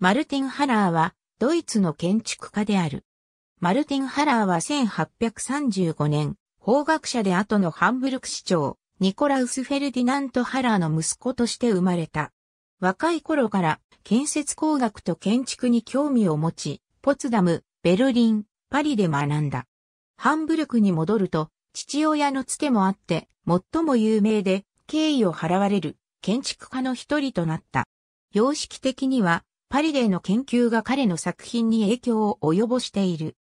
マルティン・ハラーは、ドイツの建築家である。マルティン・ハラーは1835年、法学者で後のハンブルク市長、ニコラウス・フェルディナント・ハラーの息子として生まれた。若い頃から建設工学と建築に興味を持ち、ポツダム、ベルリン、パリで学んだ。ハンブルクに戻ると、父親のつてもあって、最も有名で、敬意を払われる建築家の一人となった。様式的には、パリレーの研究が彼の作品に影響を及ぼしている。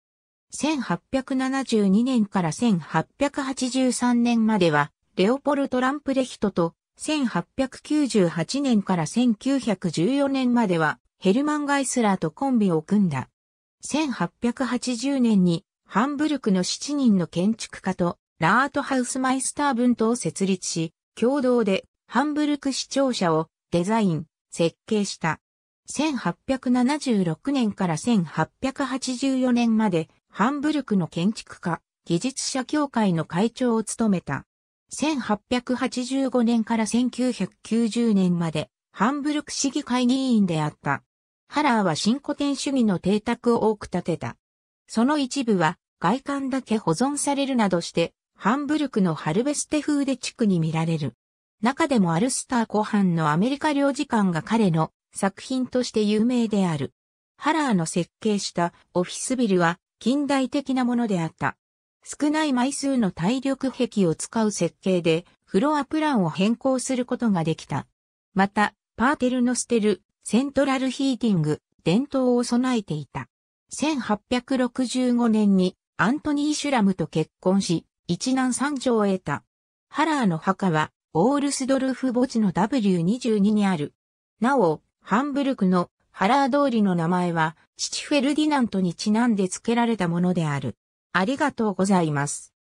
1872年から1883年までは、レオポルト・ランプレヒトと、1898年から1914年までは、ヘルマン・ガイスラーとコンビを組んだ。1880年に、ハンブルクの7人の建築家と、ラートハウスマイスター文とを設立し、共同で、ハンブルク市庁舎をデザイン、設計した。1876年から1884年までハンブルクの建築家、技術者協会の会長を務めた。1885年から1990年までハンブルク市議会議員であった。ハラーは新古典主義の邸宅を多く建てた。その一部は外観だけ保存されるなどして、ハンブルクのハルベステ風で地区に見られる。中でもアルスター後半のアメリカ領事館が彼の作品として有名である。ハラーの設計したオフィスビルは近代的なものであった。少ない枚数の体力壁を使う設計でフロアプランを変更することができた。また、パーテルのステル、セントラルヒーティング、伝統を備えていた。1865年にアントニー・シュラムと結婚し、一男三女を得た。ハラーの墓は、オールスドルフ墓地の W22 にある。なお、ハンブルクのハラー通りの名前は、父フェルディナントにちなんで付けられたものである。ありがとうございます。